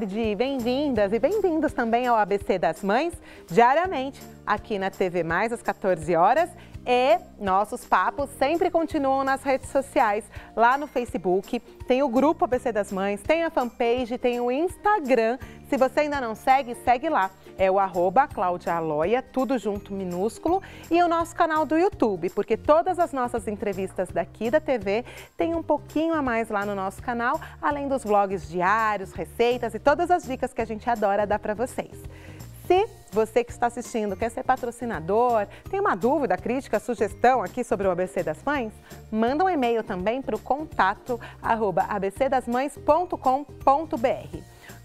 tarde, bem-vindas e bem-vindos também ao ABC das Mães, diariamente aqui na TV Mais às 14 horas e nossos papos sempre continuam nas redes sociais, lá no Facebook, tem o grupo ABC das Mães, tem a fanpage, tem o Instagram. Se você ainda não segue, segue lá. É o arroba Cláudia Aloia, tudo junto, minúsculo. E o nosso canal do YouTube, porque todas as nossas entrevistas daqui da TV tem um pouquinho a mais lá no nosso canal, além dos vlogs diários, receitas e todas as dicas que a gente adora dar para vocês. Se você que está assistindo quer ser patrocinador, tem uma dúvida, crítica, sugestão aqui sobre o ABC das Mães? Manda um e-mail também para o contato abcdasmães.com.br.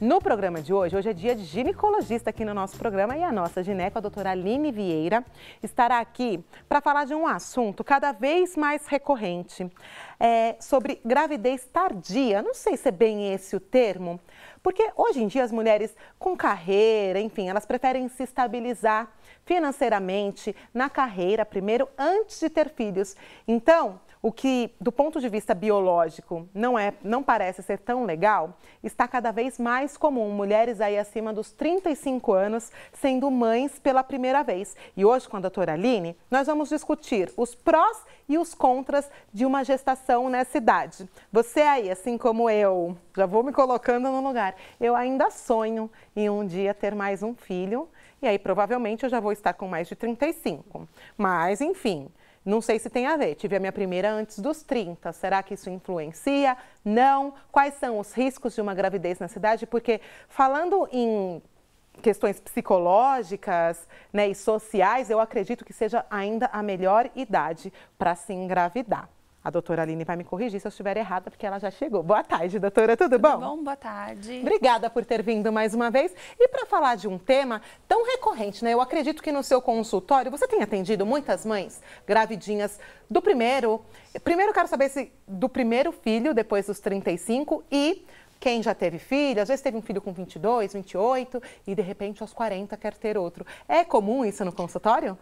No programa de hoje, hoje é dia de ginecologista aqui no nosso programa e a nossa gineco, a doutora Aline Vieira, estará aqui para falar de um assunto cada vez mais recorrente, é, sobre gravidez tardia. Não sei se é bem esse o termo, porque hoje em dia as mulheres com carreira, enfim, elas preferem se estabilizar financeiramente na carreira primeiro antes de ter filhos. Então, o que, do ponto de vista biológico, não, é, não parece ser tão legal, está cada vez mais comum mulheres aí acima dos 35 anos sendo mães pela primeira vez. E hoje, com a doutora Aline, nós vamos discutir os prós e os contras de uma gestação nessa idade. Você aí, assim como eu, já vou me colocando no lugar, eu ainda sonho em um dia ter mais um filho. E aí, provavelmente, eu já vou estar com mais de 35. Mas, enfim, não sei se tem a ver. Tive a minha primeira antes dos 30. Será que isso influencia? Não. Quais são os riscos de uma gravidez na cidade? Porque falando em questões psicológicas né, e sociais, eu acredito que seja ainda a melhor idade para se engravidar. A doutora Aline vai me corrigir se eu estiver errada, porque ela já chegou. Boa tarde, doutora, tudo, tudo bom? bom, boa tarde. Obrigada por ter vindo mais uma vez. E para falar de um tema tão recorrente, né? Eu acredito que no seu consultório você tem atendido muitas mães gravidinhas do primeiro. Primeiro, quero saber se do primeiro filho, depois dos 35, e quem já teve filho, às vezes teve um filho com 22, 28 e de repente aos 40 quer ter outro. É comum isso no consultório?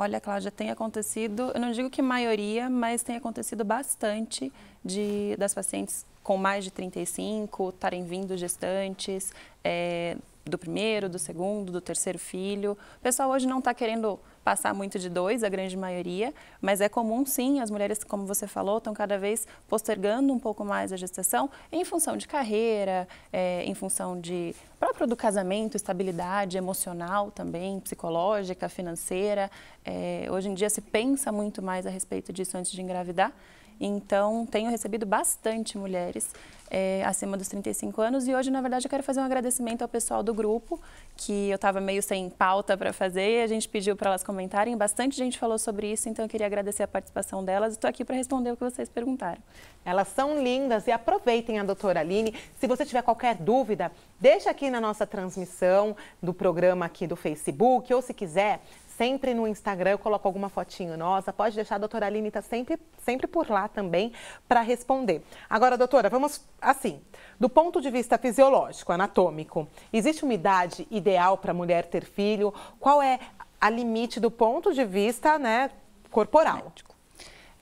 Olha, Cláudia, tem acontecido, eu não digo que maioria, mas tem acontecido bastante de, das pacientes com mais de 35 estarem vindo gestantes, é, do primeiro, do segundo, do terceiro filho. O pessoal hoje não está querendo passar muito de dois, a grande maioria, mas é comum sim, as mulheres, como você falou, estão cada vez postergando um pouco mais a gestação em função de carreira, é, em função de próprio do casamento, estabilidade emocional também, psicológica, financeira. É, hoje em dia se pensa muito mais a respeito disso antes de engravidar. Então, tenho recebido bastante mulheres é, acima dos 35 anos. E hoje, na verdade, eu quero fazer um agradecimento ao pessoal do grupo, que eu estava meio sem pauta para fazer e a gente pediu para elas comentarem. Bastante gente falou sobre isso, então eu queria agradecer a participação delas. Estou aqui para responder o que vocês perguntaram. Elas são lindas e aproveitem a doutora Aline. Se você tiver qualquer dúvida, deixa aqui na nossa transmissão do programa aqui do Facebook ou se quiser, sempre no Instagram, eu coloco alguma fotinho nossa. Pode deixar, a doutora Aline está sempre, sempre por lá também para responder. Agora, doutora, vamos assim. Do ponto de vista fisiológico, anatômico, existe uma idade ideal para a mulher ter filho? Qual é a limite do ponto de vista né, corporal?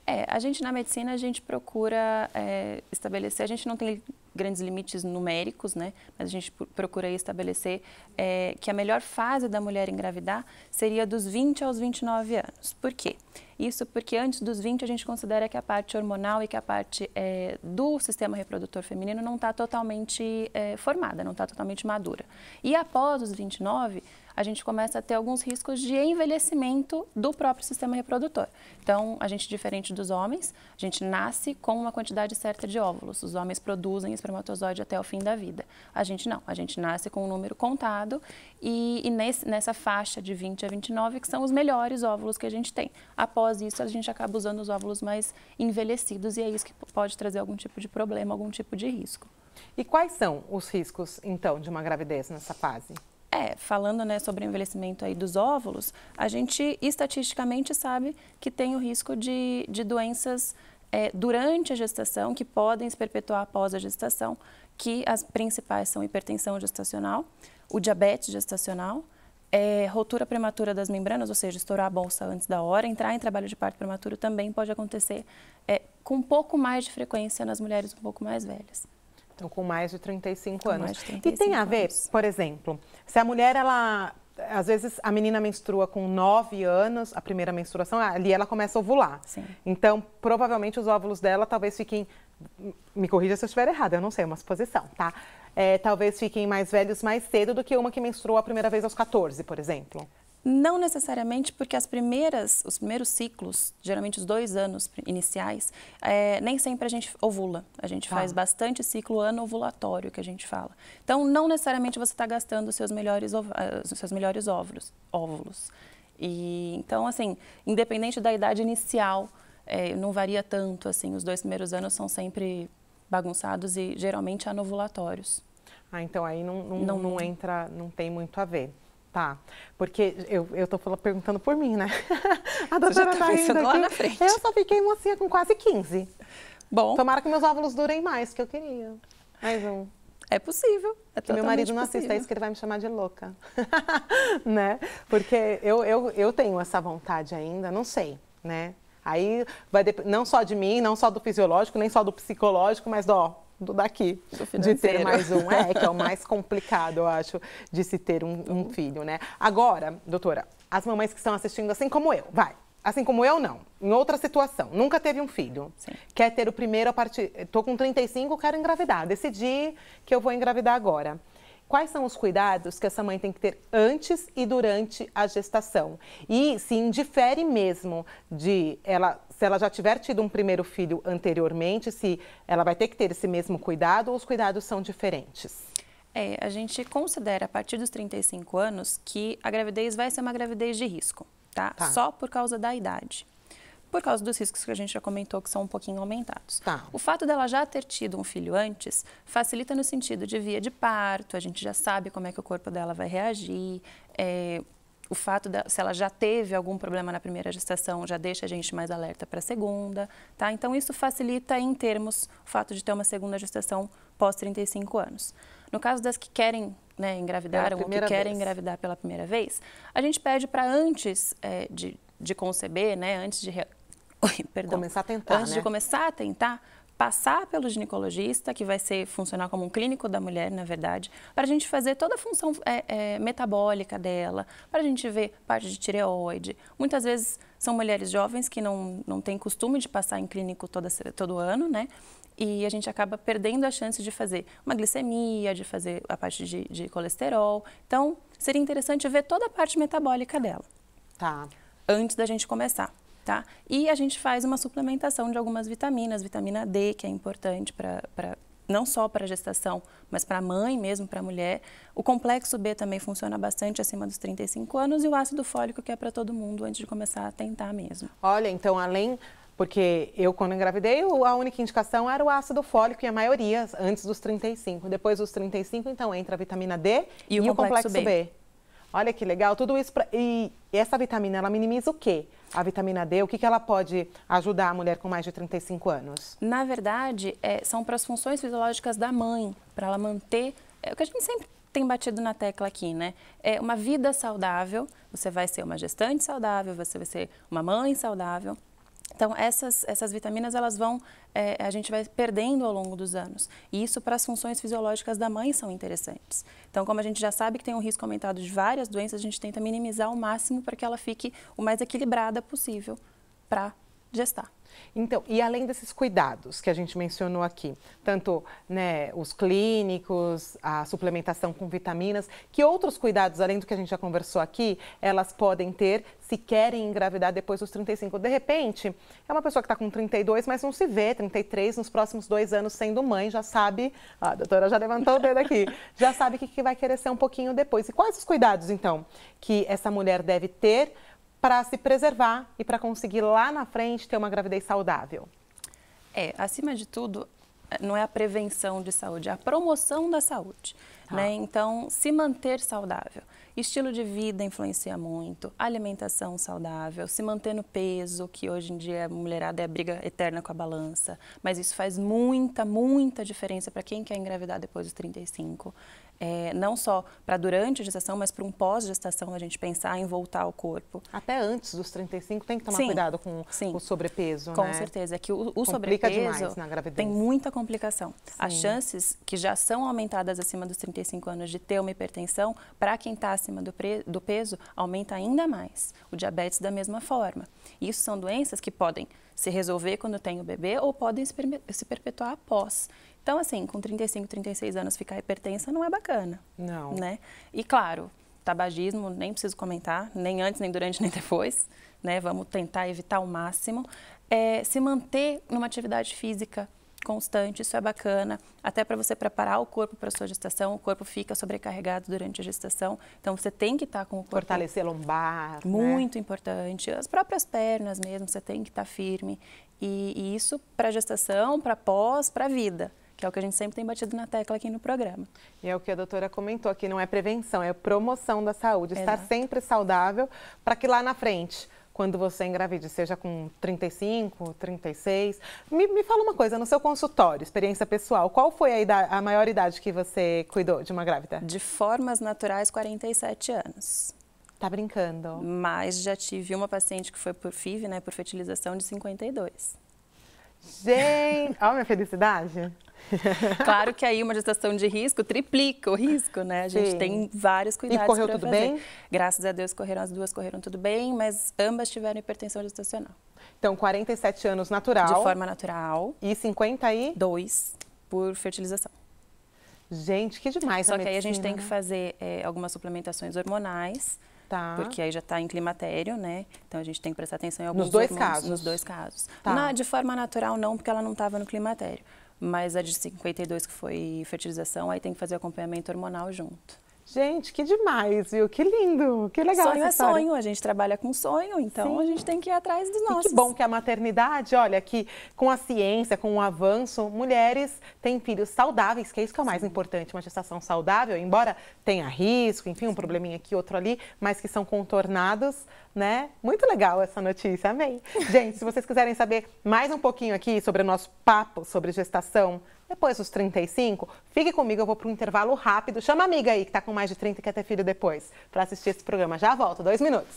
É, a gente na medicina, a gente procura é, estabelecer, a gente não tem grandes limites numéricos, né? Mas a gente procura estabelecer é, que a melhor fase da mulher engravidar seria dos 20 aos 29 anos. Por quê? Isso porque antes dos 20 a gente considera que a parte hormonal e que a parte é, do sistema reprodutor feminino não está totalmente é, formada, não está totalmente madura. E após os 29 a gente começa a ter alguns riscos de envelhecimento do próprio sistema reprodutor. Então, a gente, diferente dos homens, a gente nasce com uma quantidade certa de óvulos. Os homens produzem espermatozoide até o fim da vida. A gente não, a gente nasce com um número contado e, e nesse, nessa faixa de 20 a 29, que são os melhores óvulos que a gente tem. Após isso, a gente acaba usando os óvulos mais envelhecidos e é isso que pode trazer algum tipo de problema, algum tipo de risco. E quais são os riscos, então, de uma gravidez nessa fase? É, falando né, sobre o envelhecimento aí dos óvulos, a gente estatisticamente sabe que tem o risco de, de doenças é, durante a gestação, que podem se perpetuar após a gestação, que as principais são hipertensão gestacional, o diabetes gestacional, é, rotura prematura das membranas, ou seja, estourar a bolsa antes da hora, entrar em trabalho de parto prematuro também pode acontecer é, com um pouco mais de frequência nas mulheres um pouco mais velhas. Então, com mais de 35 com anos. De 35 e tem a ver, anos. por exemplo, se a mulher, ela. Às vezes a menina menstrua com 9 anos, a primeira menstruação, ali ela começa a ovular. Sim. Então, provavelmente os óvulos dela talvez fiquem. Me corrija se eu estiver errada, eu não sei, é uma suposição, tá? É, talvez fiquem mais velhos mais cedo do que uma que menstruou a primeira vez aos 14, por exemplo. Não necessariamente porque as primeiras, os primeiros ciclos, geralmente os dois anos iniciais, é, nem sempre a gente ovula. A gente tá. faz bastante ciclo ano ovulatório que a gente fala. Então, não necessariamente você está gastando os seus melhores, ah, os seus melhores óvulos. óvulos. E, então, assim, independente da idade inicial, é, não varia tanto, assim, os dois primeiros anos são sempre bagunçados e geralmente anovulatórios. Ah, então aí não, não, não, não entra, não tem muito a ver. Tá, porque eu, eu tô perguntando por mim, né? A doutora Você já tá, tá lá aqui. na frente. Eu só fiquei mocinha com quase 15. Bom. Tomara que meus óvulos durem mais, que eu queria. Mais um. É possível. É que meu marido não assista é isso que ele vai me chamar de louca. né? Porque eu, eu, eu tenho essa vontade ainda, não sei, né? Aí vai não só de mim, não só do fisiológico, nem só do psicológico, mas do ó, do daqui, do de ter mais um, é, que é o mais complicado, eu acho, de se ter um, um filho, né? Agora, doutora, as mamães que estão assistindo assim como eu, vai, assim como eu, não. Em outra situação, nunca teve um filho. Sim. Quer ter o primeiro a partir. tô com 35, quero engravidar. Decidi que eu vou engravidar agora quais são os cuidados que essa mãe tem que ter antes e durante a gestação. E se indifere mesmo de ela, se ela já tiver tido um primeiro filho anteriormente, se ela vai ter que ter esse mesmo cuidado ou os cuidados são diferentes. É, a gente considera a partir dos 35 anos que a gravidez vai ser uma gravidez de risco, tá? tá. Só por causa da idade por causa dos riscos que a gente já comentou que são um pouquinho aumentados. Tá. O fato dela já ter tido um filho antes facilita no sentido de via de parto, a gente já sabe como é que o corpo dela vai reagir. É, o fato de se ela já teve algum problema na primeira gestação já deixa a gente mais alerta para a segunda, tá? Então isso facilita em termos o fato de ter uma segunda gestação pós 35 anos. No caso das que querem né, engravidar ou que vez. querem engravidar pela primeira vez, a gente pede para antes é, de, de conceber, né, antes de Oi, perdão. Começar a tentar, Antes né? de começar a tentar, passar pelo ginecologista, que vai ser funcionar como um clínico da mulher, na verdade, para a gente fazer toda a função é, é, metabólica dela, para a gente ver parte de tireoide. Muitas vezes são mulheres jovens que não, não têm costume de passar em clínico toda, todo ano, né? E a gente acaba perdendo a chance de fazer uma glicemia, de fazer a parte de, de colesterol. Então, seria interessante ver toda a parte metabólica dela. Tá. Antes da gente começar. Tá? E a gente faz uma suplementação de algumas vitaminas, vitamina D, que é importante para não só para a gestação, mas para a mãe mesmo, para a mulher. O complexo B também funciona bastante acima dos 35 anos e o ácido fólico que é para todo mundo antes de começar a tentar mesmo. Olha, então além porque eu, quando engravidei, a única indicação era o ácido fólico e a maioria antes dos 35. Depois dos 35, então, entra a vitamina D e, e o, complexo, complexo B. B. Olha que legal, tudo isso. Pra... E essa vitamina, ela minimiza o quê? a vitamina D, o que, que ela pode ajudar a mulher com mais de 35 anos? Na verdade, é, são para as funções fisiológicas da mãe, para ela manter, é o que a gente sempre tem batido na tecla aqui, né? É uma vida saudável, você vai ser uma gestante saudável, você vai ser uma mãe saudável, então, essas, essas vitaminas, elas vão, é, a gente vai perdendo ao longo dos anos. E isso para as funções fisiológicas da mãe são interessantes. Então, como a gente já sabe que tem um risco aumentado de várias doenças, a gente tenta minimizar ao máximo para que ela fique o mais equilibrada possível para gestar. Então, e além desses cuidados que a gente mencionou aqui, tanto né, os clínicos, a suplementação com vitaminas, que outros cuidados, além do que a gente já conversou aqui, elas podem ter se querem engravidar depois dos 35. De repente, é uma pessoa que está com 32, mas não se vê 33 nos próximos dois anos sendo mãe, já sabe, a doutora já levantou o dedo aqui, já sabe que, que vai querer ser um pouquinho depois. E quais os cuidados, então, que essa mulher deve ter para se preservar e para conseguir lá na frente ter uma gravidez saudável? É, acima de tudo, não é a prevenção de saúde, é a promoção da saúde. Ah. Né? Então, se manter saudável. Estilo de vida influencia muito, alimentação saudável, se manter no peso, que hoje em dia a mulherada é a briga eterna com a balança, mas isso faz muita, muita diferença para quem quer engravidar depois dos 35 é, não só para durante a gestação, mas para um pós-gestação a gente pensar em voltar ao corpo. Até antes dos 35 tem que tomar sim, cuidado com sim. o sobrepeso, com né? certeza, é que o, o sobrepeso tem muita complicação. Sim. As chances que já são aumentadas acima dos 35 anos de ter uma hipertensão, para quem está acima do, pre, do peso, aumenta ainda mais. O diabetes da mesma forma. Isso são doenças que podem se resolver quando tem o bebê ou podem se perpetuar após. Então, assim, com 35, 36 anos ficar hipertensa não é bacana. Não. Né? E claro, tabagismo, nem preciso comentar, nem antes, nem durante, nem depois, né? Vamos tentar evitar ao máximo. É, se manter numa atividade física constante, isso é bacana, até para você preparar o corpo para sua gestação, o corpo fica sobrecarregado durante a gestação, então você tem que estar tá com o corpo... Fortalecer lombar, né? Muito né? importante, as próprias pernas mesmo, você tem que estar tá firme, e, e isso para gestação, para pós, para vida que é o que a gente sempre tem batido na tecla aqui no programa. E é o que a doutora comentou aqui, não é prevenção, é promoção da saúde. Exato. Estar sempre saudável para que lá na frente quando você engravide, seja com 35, 36. Me, me fala uma coisa, no seu consultório, experiência pessoal, qual foi a, idade, a maior idade que você cuidou de uma grávida? De formas naturais, 47 anos. Tá brincando. Mas já tive uma paciente que foi por FIV, né, por fertilização, de 52. Gente, olha a minha felicidade. Claro que aí uma gestação de risco triplica o risco, né? A gente Sim. tem vários cuidados. E correu tudo fazer. bem? Graças a Deus correram, as duas correram tudo bem, mas ambas tiveram hipertensão gestacional. Então, 47 anos natural. De forma natural. E 52 por fertilização. Gente, que demais Só que medicina, aí a gente tem que fazer é, algumas suplementações hormonais. Tá. Porque aí já está em climatério, né? Então a gente tem que prestar atenção em alguns Nos dois hormônios, casos? Nos dois casos. Tá. Na, de forma natural, não, porque ela não estava no climatério mas a de 52 que foi fertilização, aí tem que fazer acompanhamento hormonal junto. Gente, que demais, viu? Que lindo, que legal. Sonho é sonho, a gente trabalha com sonho, então Sim. a gente tem que ir atrás dos nossos. E que bom que a maternidade, olha, que com a ciência, com o avanço, mulheres têm filhos saudáveis, que é isso que é o mais Sim. importante, uma gestação saudável, embora tenha risco, enfim, um probleminha aqui, outro ali, mas que são contornados, né? Muito legal essa notícia, amei. Gente, se vocês quiserem saber mais um pouquinho aqui sobre o nosso papo sobre gestação, depois dos 35, fique comigo, eu vou para um intervalo rápido. Chama a amiga aí que está com mais de 30 e quer ter filho depois para assistir esse programa. Já volto, dois minutos.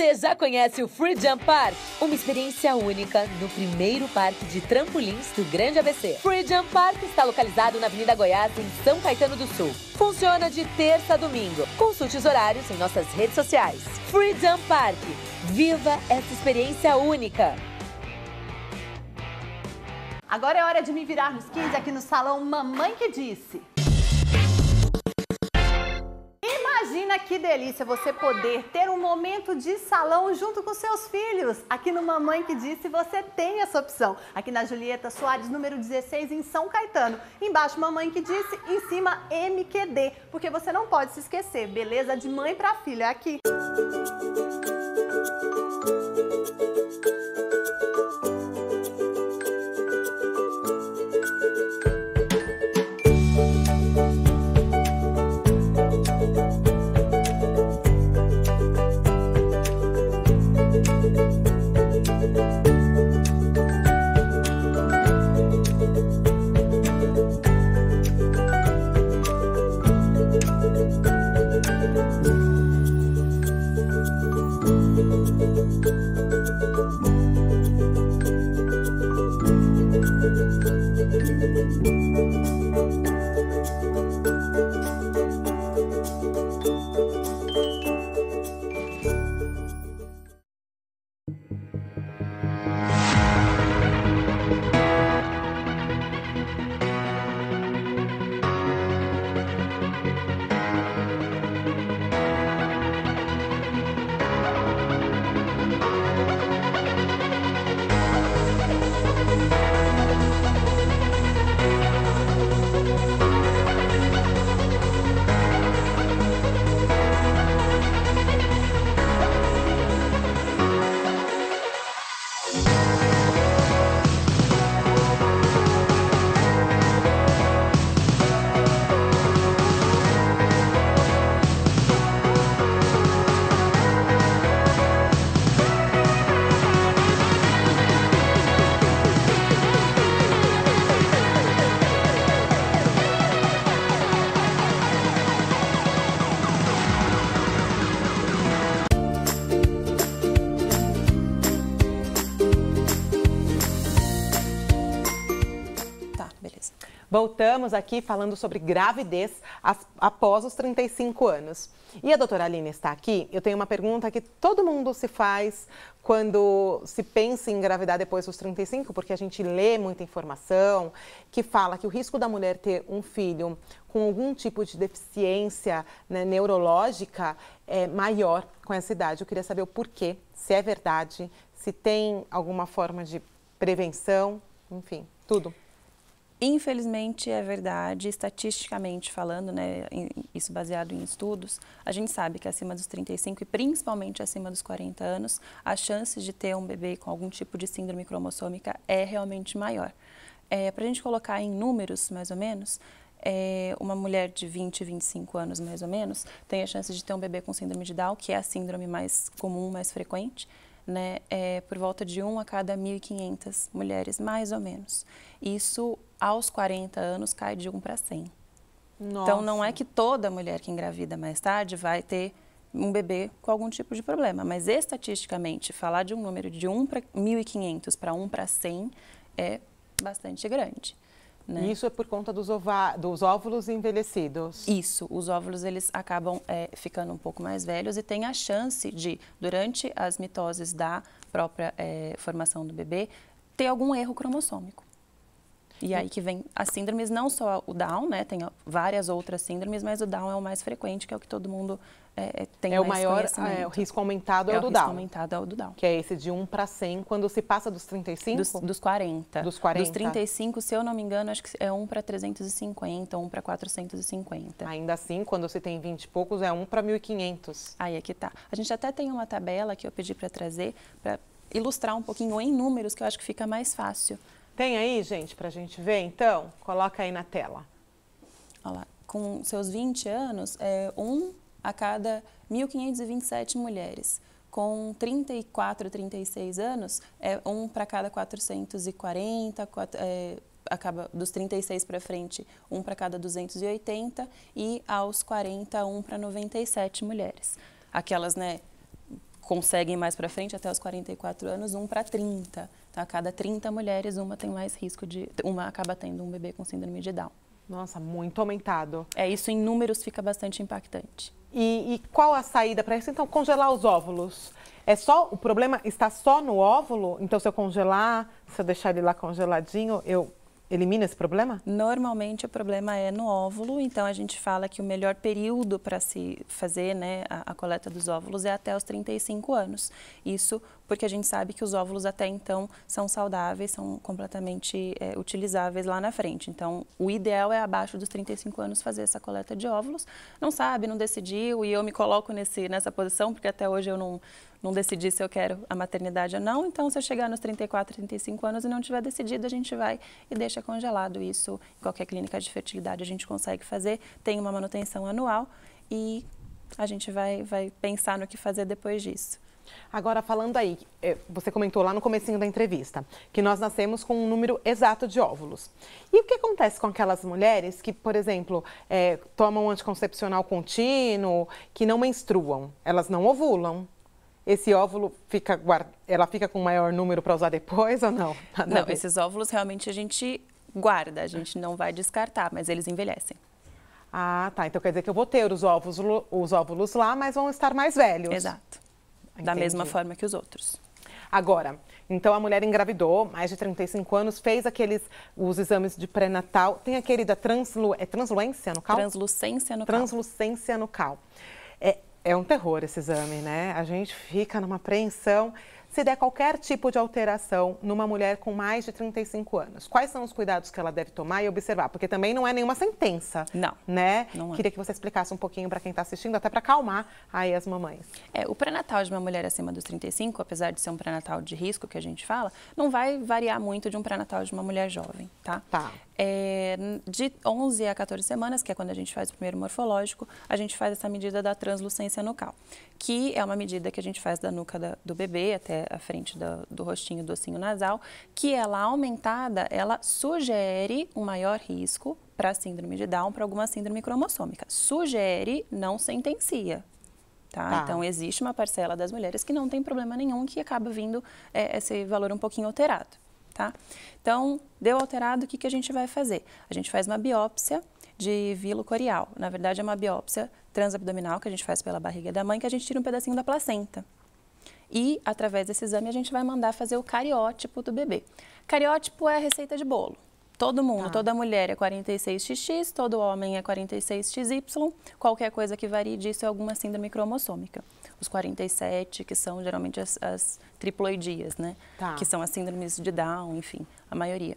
Você já conhece o Free Jump Park? Uma experiência única no primeiro parque de trampolins do Grande ABC. Free Jump Park está localizado na Avenida Goiás, em São Caetano do Sul. Funciona de terça a domingo. Consulte os horários em nossas redes sociais. Free Jump Park. Viva essa experiência única! Agora é hora de me virar nos 15 aqui no Salão Mamãe que Disse. Menina, que delícia você poder ter um momento de salão junto com seus filhos. Aqui no Mamãe que Disse você tem essa opção. Aqui na Julieta Soares, número 16, em São Caetano. Embaixo, Mamãe que Disse, em cima, MQD. Porque você não pode se esquecer, beleza? De mãe para filha, é aqui. Música Voltamos aqui falando sobre gravidez após os 35 anos. E a doutora Aline está aqui. Eu tenho uma pergunta que todo mundo se faz quando se pensa em engravidar depois dos 35, porque a gente lê muita informação que fala que o risco da mulher ter um filho com algum tipo de deficiência né, neurológica é maior com essa idade. Eu queria saber o porquê, se é verdade, se tem alguma forma de prevenção, enfim, tudo. Infelizmente é verdade, estatisticamente falando, né, isso baseado em estudos, a gente sabe que é acima dos 35 e principalmente acima dos 40 anos, as chances de ter um bebê com algum tipo de síndrome cromossômica é realmente maior. É, Para a gente colocar em números, mais ou menos, é, uma mulher de 20, 25 anos, mais ou menos, tem a chance de ter um bebê com síndrome de Down, que é a síndrome mais comum, mais frequente, né, é, por volta de 1 a cada 1.500 mulheres, mais ou menos. Isso aos 40 anos cai de 1 para 100. Nossa. Então, não é que toda mulher que engravida mais tarde vai ter um bebê com algum tipo de problema, mas estatisticamente, falar de um número de 1 para 1.500 para 1 para 100 é bastante grande. Né? Isso é por conta dos, dos, óvulos envelhecidos? Isso, os óvulos eles acabam é, ficando um pouco mais velhos e tem a chance de, durante as mitoses da própria é, formação do bebê, ter algum erro cromossômico. E aí que vem as síndromes, não só o Down, né? Tem várias outras síndromes, mas o Down é o mais frequente, que é o que todo mundo é, é tem é o maior é, o risco aumentado é, é o do Down. o risco aumentado é o do Down. Que é esse de 1 para 100, quando se passa dos 35? Dos, dos 40. Dos 40. Dos 35, se eu não me engano, acho que é 1 para 350, 1 para 450. Ainda assim, quando se tem 20 e poucos, é 1 para 1.500. Aí é que tá. A gente até tem uma tabela que eu pedi para trazer, para ilustrar um pouquinho em números, que eu acho que fica mais fácil. Tem aí, gente, para a gente ver, então? Coloca aí na tela. Olha lá, com seus 20 anos, é um a cada 1.527 mulheres. Com 34, 36 anos, é um para cada 440, 4, é, acaba dos 36 para frente, um para cada 280 e aos 40, um para 97 mulheres. Aquelas, né, conseguem mais para frente até os 44 anos, um para 30 a cada 30 mulheres, uma tem mais risco de. uma acaba tendo um bebê com síndrome de Down. Nossa, muito aumentado. É, isso em números fica bastante impactante. E, e qual a saída para isso? Então, congelar os óvulos. É só o problema está só no óvulo? Então, se eu congelar, se eu deixar ele lá congeladinho, eu elimina esse problema? Normalmente o problema é no óvulo, então a gente fala que o melhor período para se fazer né, a, a, coleta dos óvulos é até os 35 anos. Isso porque a gente sabe que os óvulos até então são saudáveis, são completamente é, utilizáveis lá na frente. Então o ideal é abaixo dos 35 anos fazer essa coleta de óvulos. Não sabe, não decidiu e eu me coloco nesse, nessa posição porque até hoje eu não, não decidi se eu quero a maternidade ou não. Então, se eu chegar nos 34, 35 anos e não tiver decidido, a gente vai e deixa congelado. Isso em qualquer clínica de fertilidade a gente consegue fazer. Tem uma manutenção anual e a gente vai, vai pensar no que fazer depois disso. Agora, falando aí, eh, você comentou lá no comecinho da entrevista que nós nascemos com um número exato de óvulos. E o que acontece com aquelas mulheres que, por exemplo, é, tomam anticoncepcional contínuo, que não menstruam? Elas não ovulam? Esse óvulo fica guarda, ela fica com maior número para usar depois ou não? Nada não, esses óvulos realmente a gente guarda, a gente não vai descartar, mas eles envelhecem. Ah, tá. Então quer dizer que eu vou ter os óvulos, os óvulos lá, mas vão estar mais velhos. Exato. Entendi. Da mesma forma que os outros. Agora, então a mulher engravidou, mais de 35 anos, fez aqueles os exames de pré-natal, tem aquele da translu, é transluência cal? Translucência cal. Translucência cal. É, é um terror esse exame, né? A gente fica numa apreensão se der qualquer tipo de alteração numa mulher com mais de 35 anos? Quais são os cuidados que ela deve tomar e observar? Porque também não é nenhuma sentença. Não. Né? Não é. Queria que você explicasse um pouquinho para quem está assistindo, até para acalmar aí as mamães. É, o pré-natal de uma mulher acima dos 35, apesar de ser um pré-natal de risco que a gente fala, não vai variar muito de um pré-natal de uma mulher jovem, tá? Tá. É, de 11 a 14 semanas, que é quando a gente faz o primeiro morfológico, a gente faz essa medida da translucência nucal que é uma medida que a gente faz da nuca da, do bebê até a frente do rostinho, do ossinho nasal, que ela aumentada, ela sugere um maior risco para síndrome de Down, para alguma síndrome cromossômica. Sugere, não sentencia. Tá? tá? Então, existe uma parcela das mulheres que não tem problema nenhum, que acaba vindo é, esse valor um pouquinho alterado. Tá? Então, deu alterado, o que, que a gente vai fazer? A gente faz uma biópsia de vilo corial. Na verdade, é uma biópsia transabdominal que a gente faz pela barriga da mãe, que a gente tira um pedacinho da placenta. E, através desse exame, a gente vai mandar fazer o cariótipo do bebê. Cariótipo é a receita de bolo. Todo mundo, tá. toda mulher é 46XX, todo homem é 46XY. Qualquer coisa que varie disso é alguma síndrome cromossômica. Os 47, que são geralmente as, as triploidias, né? Tá. Que são as síndromes de Down, enfim, a maioria.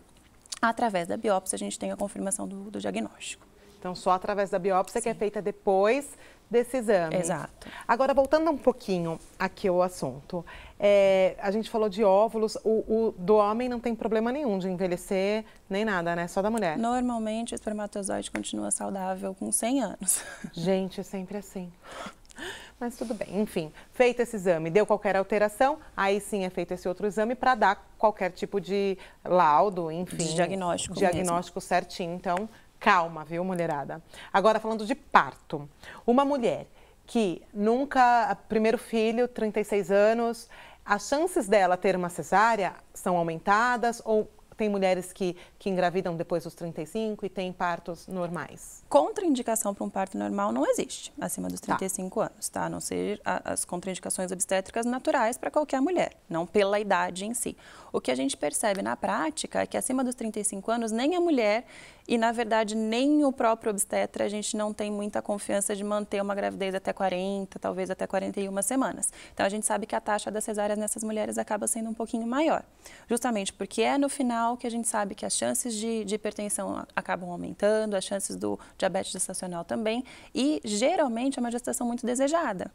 Através da biópsia, a gente tem a confirmação do, do diagnóstico. Então, só através da biópsia Sim. que é feita depois desse exame. Exato. Agora, voltando um pouquinho aqui ao assunto. É, a gente falou de óvulos. O, o, do homem não tem problema nenhum de envelhecer, nem nada, né? Só da mulher. Normalmente, o espermatozoide continua saudável com 100 anos. Gente, é sempre assim. Mas tudo bem, enfim, feito esse exame, deu qualquer alteração, aí sim é feito esse outro exame para dar qualquer tipo de laudo, enfim. De diagnóstico. Diagnóstico mesmo. certinho. Então, Calma, viu, mulherada? Agora, falando de parto. Uma mulher que nunca. Primeiro filho, 36 anos, as chances dela ter uma cesárea são aumentadas ou tem mulheres que, que engravidam depois dos 35 e têm partos normais? Contraindicação para um parto normal não existe acima dos 35 tá. anos, tá? A não ser as contraindicações obstétricas naturais para qualquer mulher, não pela idade em si. O que a gente percebe na prática é que acima dos 35 anos, nem a mulher e, na verdade, nem o próprio obstetra, a gente não tem muita confiança de manter uma gravidez até 40, talvez até 41 semanas. Então, a gente sabe que a taxa das cesáreas nessas mulheres acaba sendo um pouquinho maior, justamente porque é no final que a gente sabe que as chances de, de hipertensão acabam aumentando, as chances do diabetes gestacional também, e geralmente é uma gestação muito desejada.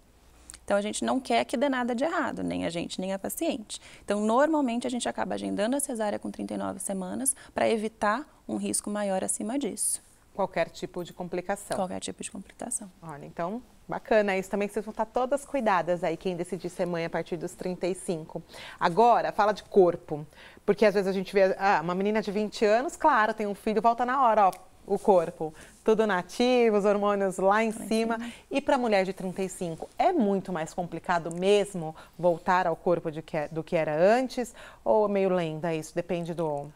Então, a gente não quer que dê nada de errado, nem a gente, nem a paciente. Então, normalmente, a gente acaba agendando a cesárea com 39 semanas para evitar um risco maior acima disso. Qualquer tipo de complicação. Qualquer tipo de complicação. Olha, então, bacana isso também, vocês vão estar todas cuidadas aí, quem decidir ser mãe a partir dos 35. Agora, fala de corpo, porque às vezes a gente vê ah, uma menina de 20 anos, claro, tem um filho, volta na hora, ó, o corpo. Tudo nativo, os hormônios lá em cima. E para mulher de 35, é muito mais complicado mesmo voltar ao corpo de que, é, do que era antes? Ou meio lenda isso? Depende do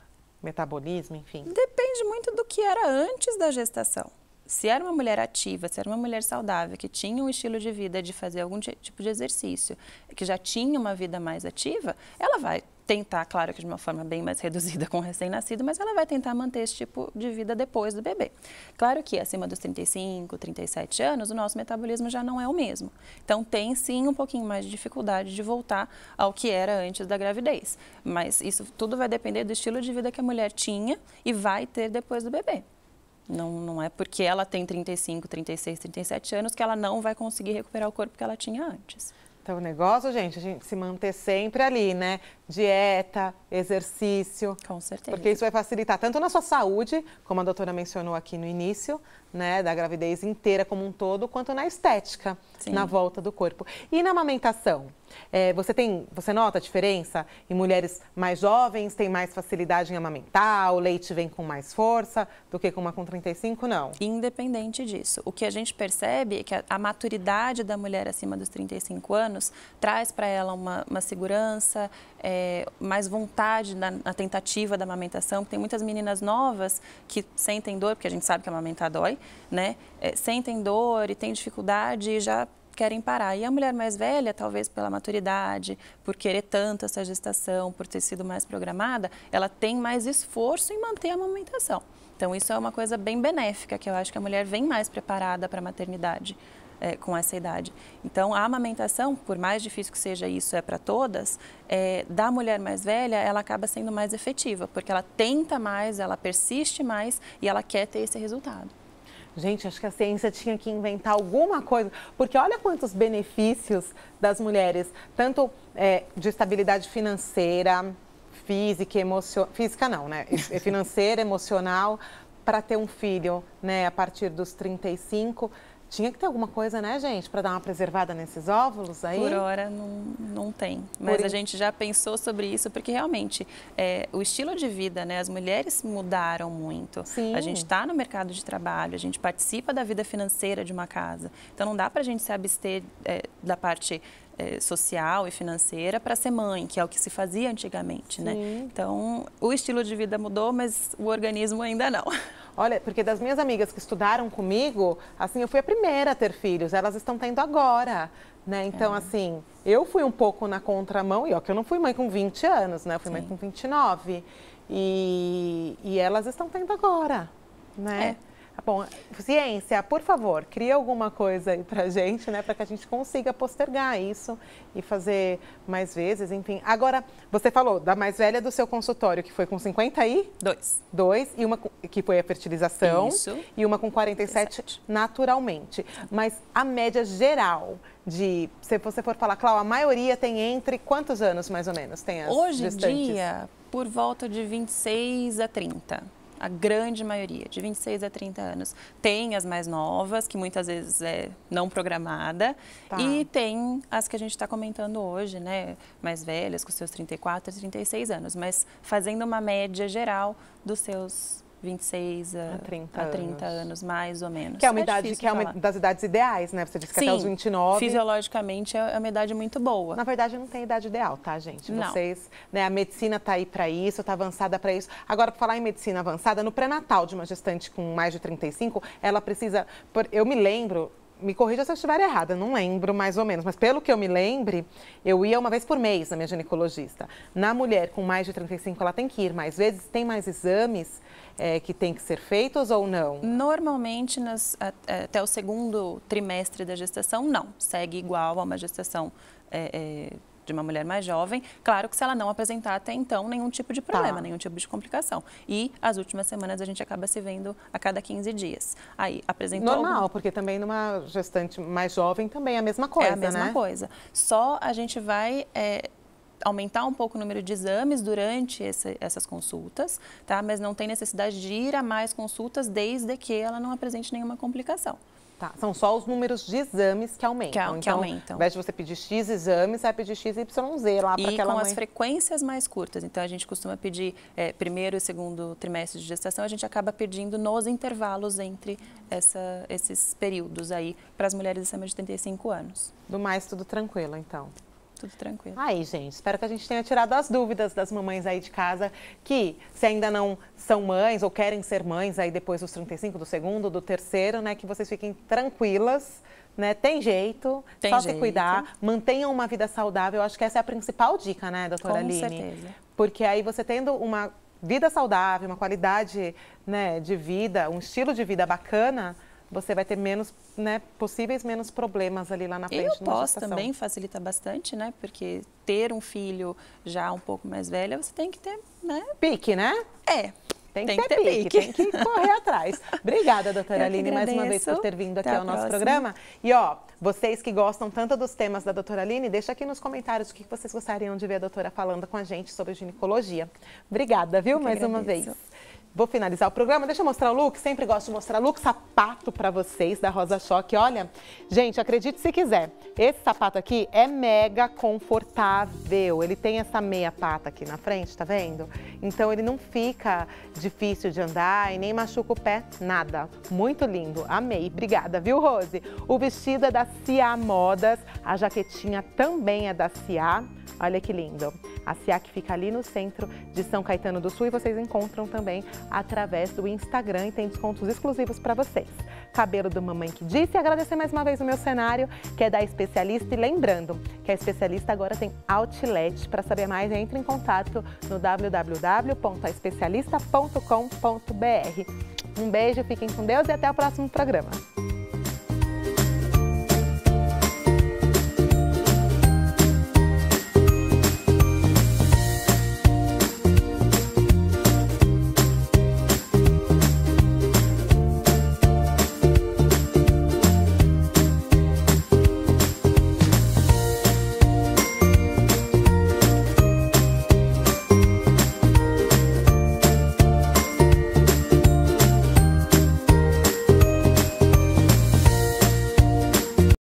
Metabolismo, enfim? Depende muito do que era antes da gestação. Se era uma mulher ativa, se era uma mulher saudável, que tinha um estilo de vida de fazer algum tipo de exercício, que já tinha uma vida mais ativa, ela vai tentar, claro que de uma forma bem mais reduzida com recém-nascido, mas ela vai tentar manter esse tipo de vida depois do bebê. Claro que acima dos 35, 37 anos, o nosso metabolismo já não é o mesmo. Então tem sim um pouquinho mais de dificuldade de voltar ao que era antes da gravidez. Mas isso tudo vai depender do estilo de vida que a mulher tinha e vai ter depois do bebê. Não, não é porque ela tem 35, 36, 37 anos que ela não vai conseguir recuperar o corpo que ela tinha antes. Então, o negócio, gente, é a gente se manter sempre ali, né? dieta, exercício. Com certeza. Porque isso vai facilitar tanto na sua saúde, como a doutora mencionou aqui no início, né, da gravidez inteira como um todo, quanto na estética, Sim. na volta do corpo. E na amamentação? É, você tem, você nota a diferença? Em mulheres mais jovens tem mais facilidade em amamentar, o leite vem com mais força do que com uma com 35, não? Independente disso. O que a gente percebe é que a, a maturidade da mulher acima dos 35 anos traz para ela uma, uma segurança, é, é, mais vontade na, na, tentativa da amamentação. Tem muitas meninas novas que sentem dor, porque a gente sabe que amamentar dói, né? É, sentem dor e têm dificuldade e já querem parar. E a mulher mais velha, talvez pela maturidade, por querer tanto essa gestação, por ter sido mais programada, ela tem mais esforço em manter a amamentação. Então, isso é uma coisa bem benéfica, que eu acho que a mulher vem mais preparada para a maternidade é, com essa idade. Então, a amamentação, por mais difícil que seja isso, é para todas, é, da mulher mais velha, ela acaba sendo mais efetiva, porque ela tenta mais, ela persiste mais e ela quer ter esse resultado. Gente, acho que a ciência tinha que inventar alguma coisa, porque olha quantos benefícios das mulheres, tanto é, de estabilidade financeira, física, emocional, física não, né? Financeira, emocional, para ter um filho, né, a partir dos 35. Tinha que ter alguma coisa, né, gente, para dar uma preservada nesses óvulos aí? Por hora não, não tem. Mas Por... a gente já pensou sobre isso, porque realmente é, o estilo de vida, né, as mulheres mudaram muito. Sim. A gente está no mercado de trabalho, a gente participa da vida financeira de uma casa. Então não dá para a gente se abster é, da parte é, social e financeira para ser mãe, que é o que se fazia antigamente, né? Sim. né? Então, o estilo de vida mudou, mas o organismo ainda não. Olha, porque das minhas amigas que estudaram comigo, assim, eu fui a primeira a ter filhos, elas estão tendo agora, né? Então, é. assim, eu fui um pouco na contramão, e ó, que eu não fui mãe com 20 anos, né? Eu fui Sim. mãe com 29. E, e elas estão tendo agora, né? É. Bom, ciência, por favor, cria alguma coisa aí pra gente, né? Para que a gente consiga postergar isso e fazer mais vezes, enfim. Agora, você falou da mais velha do seu consultório, que foi com 50 aí? Dois. Dois, e uma que foi a fertilização. Isso. E uma com 47, naturalmente. Mas a média geral de, se você for falar, Clau, a maioria tem entre quantos anos, mais ou menos, tem as Hoje em dia, por volta de 26 a 30 a grande maioria, de 26 a 30 anos. Tem as mais novas, que muitas vezes é não programada, tá. e tem as que a gente está comentando hoje, né? Mais velhas, com seus 34, 36 anos, mas fazendo uma média geral dos seus 26 a, a 30, a 30 anos. anos. mais ou menos. Que é uma é idade que é uma das idades ideais, né? Você disse que Sim, até os 29. Fisiologicamente é, é uma idade muito boa. Na verdade, não tem idade ideal, tá, gente? Não. né, a medicina está aí para isso, está avançada para isso. Agora, para falar em medicina avançada, no pré-natal de uma gestante com mais de 35, ela precisa, eu me lembro, me corrija se eu estiver errada, não lembro mais ou menos, mas pelo que eu me lembre, eu ia uma vez por mês na minha ginecologista. Na mulher com mais de 35, ela tem que ir mais vezes? Tem mais exames é, que tem que ser feitos ou não? Normalmente, nas, é, até o segundo trimestre da gestação, não. Segue igual a uma gestação é, é de uma mulher mais jovem, claro que se ela não apresentar até então nenhum tipo de problema, tá. nenhum tipo de complicação. E as últimas semanas a gente acaba se vendo a cada 15 dias. Aí apresentou normal, algum... porque também numa gestante mais jovem também é a mesma coisa, né? É a mesma né? coisa. Só a gente vai é aumentar um pouco o número de exames durante esse, essas consultas, tá? Mas não tem necessidade de ir a mais consultas desde que ela não apresente nenhuma complicação. Tá, são só os números de exames que aumentam. Que, então, aumentam. Ao invés de você pedir X exames, você vai pedir XYZ lá para aquela com mãe. as frequências mais curtas. Então, a gente costuma pedir é, primeiro e segundo trimestre de gestação, a gente acaba pedindo nos intervalos entre essa, esses períodos aí para as mulheres acima de 35 anos. Do mais, tudo tranquilo, então tudo tranquilo. Aí, gente, espero que a gente tenha tirado as dúvidas das mamães aí de casa que, se ainda não são mães ou querem ser mães aí depois dos 35, do segundo, do terceiro, né, que vocês fiquem tranquilas. Né? Tem jeito, Tem só jeito. se cuidar, mantenham uma vida saudável. Eu acho que essa é a principal dica, né, doutora Com Aline? Com certeza. Porque aí você tendo uma vida saudável, uma qualidade né, de vida, um estilo de vida bacana, você vai ter menos, né, possíveis menos problemas ali lá na frente. E o pós também facilita bastante, né? Porque ter um filho já um pouco mais velho, você tem que ter, né? Pique, né? É. Tem que, tem ter, ter pique, pique, tem que correr atrás. Obrigada, doutora Aline, mais uma vez por ter vindo aqui Até ao nosso próxima. programa. E ó, vocês que gostam tanto dos temas da doutora Aline, deixa aqui nos comentários o que vocês gostariam de ver a doutora falando com a gente sobre ginecologia. Obrigada, viu, Eu mais uma vez. Vou finalizar o programa. Deixa eu mostrar o look. Sempre gosto de mostrar look sapato para vocês da Rosa Choque. Olha, gente, acredite se quiser. Esse sapato aqui é mega confortável. Ele tem essa meia pata aqui na frente, tá vendo? Então ele não fica difícil de andar e nem machuca o pé, nada. Muito lindo. Amei. Obrigada, viu, Rose? O vestido é da Cia Modas. A jaquetinha também é da Cia. Olha que lindo. A SIAC fica ali no centro de São Caetano do Sul e vocês encontram também através do Instagram e tem descontos exclusivos para vocês. Cabelo do Mamãe que Disse e agradecer mais uma vez o meu cenário, que é da especialista. E lembrando que a especialista agora tem outlet. Para saber mais, entre em contato no www.aespecialista.com.br. Um beijo, fiquem com Deus e até o próximo programa.